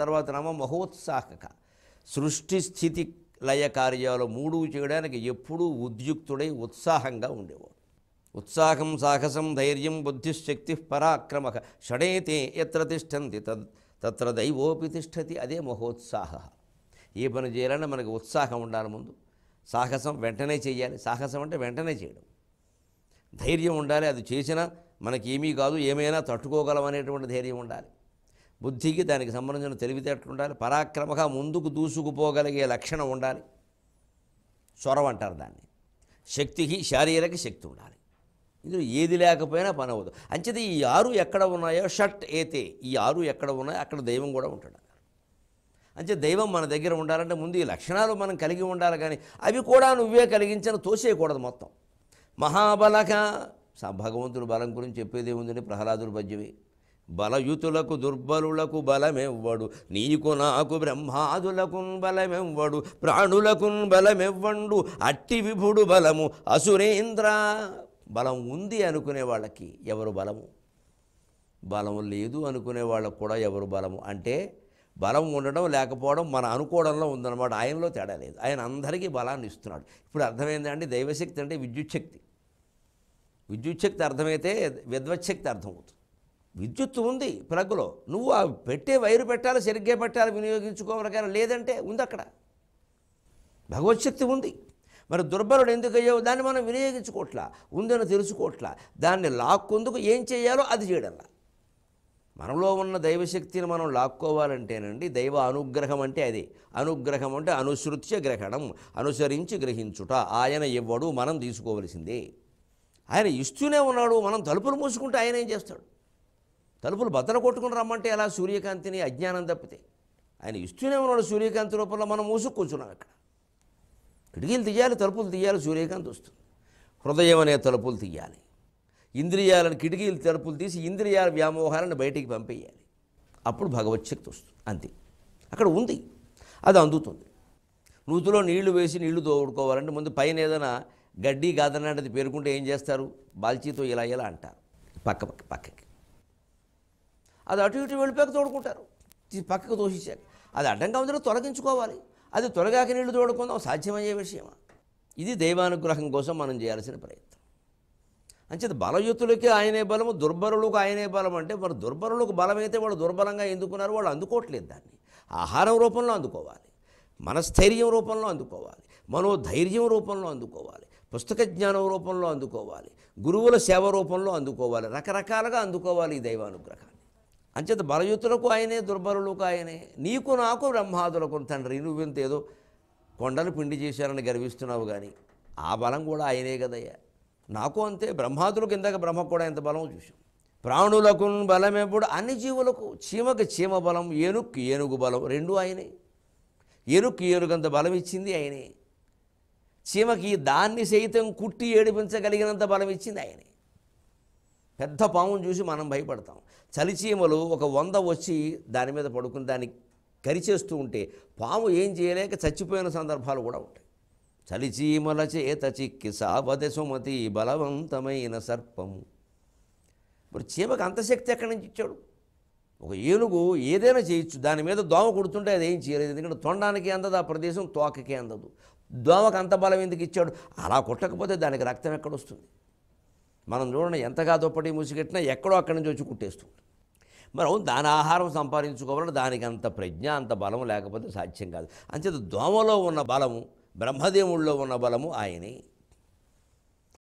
తర్వాత నామ మహోత్సాహక సృష్టి స్థితి లయ కార్యాలు మూడు చేయడానికి ఎప్పుడూ ఉద్యుక్తుడై ఉత్సాహంగా ఉండేవాడు ఉత్సాహం సాహసం ధైర్యం బుద్ధిశక్తి పరాక్రమ షడేతే ఎత్ర తిష్టంది తత్ర దైవోపి తిష్టతి అదే మహోత్సాహ ఏ పని చేయాలన్నా మనకు ఉత్సాహం ఉండాలి ముందు సాహసం వెంటనే చేయాలి సాహసం అంటే వెంటనే చేయడం ధైర్యం ఉండాలి అది చేసినా మనకేమీ కాదు ఏమైనా తట్టుకోగలం అనేటువంటి ధైర్యం ఉండాలి బుద్ధికి దానికి సంబంధించిన తెలివితేటలు ఉండాలి పరాక్రమగా ముందుకు దూసుకుపోగలిగే లక్షణం ఉండాలి స్వరం అంటారు దాన్ని శక్తికి శారీరక శక్తి ఉండాలి ఇందులో ఏది లేకపోయినా పని అవ్వదు అంచేది ఈ ఆరు ఎక్కడ ఉన్నాయో షట్ ఏతే ఈ ఆరు ఎక్కడ ఉన్నాయో అక్కడ దైవం కూడా ఉంటాడు అంటే దైవం మన దగ్గర ఉండాలంటే ముందు ఈ లక్షణాలు మనం కలిగి ఉండాలి కానీ అవి కూడా నువ్వే కలిగించని తోసేయకూడదు మొత్తం మహాబలక భగవంతుడు బలం గురించి చెప్పేదే ఉందని ప్రహ్లాదుడు పద్యమే బలయుతులకు దుర్బలులకు బలమెవ్వడు నీకు నాకు బ్రహ్మాదులకు బలమెవ్వడు ప్రాణులకు బలమెవ్వండు అట్టి విభుడు బలము అసురేంద్ర బలం ఉంది అనుకునే వాళ్ళకి ఎవరు బలము బలం లేదు అనుకునే వాళ్ళకు కూడా ఎవరు బలము అంటే బలం ఉండడం లేకపోవడం మన అనుకోవడంలో ఉందన్నమాట ఆయనలో తేడా లేదు ఆయన అందరికీ బలాన్ని ఇస్తున్నాడు ఇప్పుడు అర్థమైందండి దైవశక్తి అంటే విద్యుత్ శక్తి విద్యుత్ శక్తి అర్థమైతే విద్వత్ శక్తి అర్థమవుతుంది విద్యుత్ ఉంది ప్లగ్లో నువ్వు ఆ పెట్టే వైరు పెట్టాలి సరిగ్గా పెట్టాలి వినియోగించుకోవాలి కానీ లేదంటే ఉంది అక్కడ భగవత్శక్తి ఉంది మరి దుర్బలుడు ఎందుకు అయ్యావు దాన్ని మనం వినియోగించుకోవట్లా ఉందని తెలుసుకోవట్లా దాన్ని లాక్కుందుకు ఏం చేయాలో అది చేయడంలా మనలో ఉన్న దైవశక్తిని మనం లాక్కోవాలంటేనండి దైవ అనుగ్రహం అంటే అది అనుగ్రహం అంటే అనుసృత్య గ్రహణం అనుసరించి గ్రహించుట ఆయన ఇవ్వడు మనం తీసుకోవలసిందే ఆయన ఇస్తూనే ఉన్నాడు మనం తలుపులు మూసుకుంటే ఆయన ఏం చేస్తాడు తలుపులు బద్దలు కొట్టుకుని రమ్మంటే ఎలా సూర్యకాంతిని అజ్ఞానం తప్పితే ఆయన ఇస్తూనే ఉన్నాడు సూర్యకాంతి రూపంలో మనం మూసుకు కూర్చున్నాం ఇక్కడ కిటికీలు తీయాలి తలుపులు తీయాలి సూర్యకాంతి వస్తుంది హృదయం అనే తలుపులు తీయాలి ఇంద్రియాలను కిటికీలు తలుపులు తీసి ఇంద్రియాల వ్యామోహాలను బయటికి పంపేయాలి అప్పుడు శక్తి వస్తుంది అంతే అక్కడ ఉంది అది అందుతుంది నూతిలో నీళ్లు వేసి నీళ్లు తోడుకోవాలంటే ముందు పైన ఏదైనా గడ్డి గాదనాటిది పేరుకుంటే ఏం చేస్తారు బాల్చీతో ఇలా ఇలా అంటారు పక్క పక్క పక్కకి అది అటు ఇటు వెళ్ళిపోక తోడుకుంటారు ఇది పక్కకు తోషించాక అది అడ్డంగా ఉందో తొలగించుకోవాలి అది తొలగాక నీళ్లు తోడుకుందాం సాధ్యమయ్యే విషయమా ఇది దైవానుగ్రహం కోసం మనం చేయాల్సిన ప్రయత్నం అంచేది బలయుతులకి ఆయనే బలము దుర్బలులకు ఆయనే బలం అంటే మరి దుర్బలులకు బలమైతే వాళ్ళు దుర్బలంగా ఎందుకున్నారు వాళ్ళు అందుకోవట్లేదు దాన్ని ఆహారం రూపంలో అందుకోవాలి మనస్థైర్యం రూపంలో అందుకోవాలి మనోధైర్యం రూపంలో అందుకోవాలి పుస్తక జ్ఞానం రూపంలో అందుకోవాలి గురువుల సేవ రూపంలో అందుకోవాలి రకరకాలుగా అందుకోవాలి ఈ దైవానుగ్రహం అంచేత బలయుతులకు ఆయనే దుర్బరులకు ఆయనే నీకు నాకు బ్రహ్మాదులకు తండ్రి నువ్వెంత ఏదో కొండలు పిండి చేశారని గర్విస్తున్నావు కానీ ఆ బలం కూడా ఆయనే కదయ్యా నాకు అంతే బ్రహ్మాదులకు ఇందాక బ్రహ్మ కూడా ఎంత బలం చూసాం ప్రాణులకు బలమెప్పుడు అన్ని జీవులకు చీమకి చీమ బలం ఏనుక్కి ఏనుగు బలం రెండు ఆయనే ఏనుక్కి ఏనుగంత బలం ఇచ్చింది ఆయనే చీమకి దాన్ని సైతం కుట్టి ఏడిపించగలిగినంత బలం ఇచ్చింది ఆయనే పెద్ద పామును చూసి మనం భయపడతాం చలిచీమలు ఒక వంద వచ్చి దాని మీద పడుకుని దాన్ని కరిచేస్తూ ఉంటే పాము ఏం చేయలేక చచ్చిపోయిన సందర్భాలు కూడా ఉంటాయి చలిచీమల చేత చిక్కి సాబద సుమతి బలవంతమైన సర్పము ఇప్పుడు చీమకు అంత శక్తి ఎక్కడి నుంచి ఇచ్చాడు ఒక ఏనుగు ఏదైనా చేయొచ్చు దాని మీద దోమ కుడుతుంటే అది ఏం చేయలేదు ఎందుకంటే తొండానికి అందదు ఆ ప్రదేశం తోకకే అందదు దోమకు అంత బలం ఎందుకు ఇచ్చాడు అలా కొట్టకపోతే దానికి రక్తం ఎక్కడొస్తుంది మనం చూడండి ఎంతగా దుప్పటి ముసిగెట్టినా ఎక్కడో అక్కడి నుంచి వచ్చి కుట్టేస్తుంది మనం దాని ఆహారం సంపాదించుకోవాలంటే దానికి అంత ప్రజ్ఞ అంత బలం లేకపోతే సాధ్యం కాదు అంచేత దోమలో ఉన్న బలము బ్రహ్మదేవుల్లో ఉన్న బలము ఆయనే